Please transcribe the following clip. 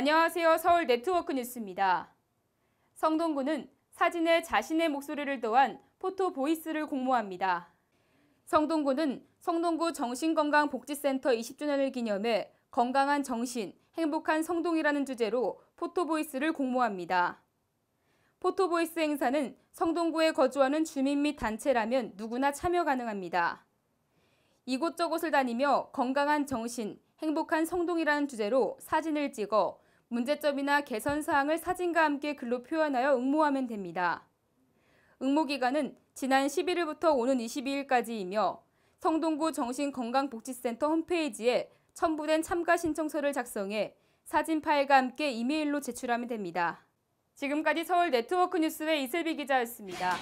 안녕하세요. 서울 네트워크 뉴스입니다. 성동구는 사진에 자신의 목소리를 더한 포토 보이스를 공모합니다. 성동구는 성동구 정신건강복지센터 20주년을 기념해 건강한 정신, 행복한 성동이라는 주제로 포토보이스를 공모합니다. 포토보이스 행사는 성동구에 거주하는 주민 및 단체라면 누구나 참여 가능합니다. 이곳저곳을 다니며 건강한 정신, 행복한 성동이라는 주제로 사진을 찍어 문제점이나 개선 사항을 사진과 함께 글로 표현하여 응모하면 됩니다. 응모 기간은 지난 11일부터 오는 22일까지이며 성동구 정신건강복지센터 홈페이지에 첨부된 참가 신청서를 작성해 사진 파일과 함께 이메일로 제출하면 됩니다. 지금까지 서울 네트워크 뉴스의 이슬비 기자였습니다.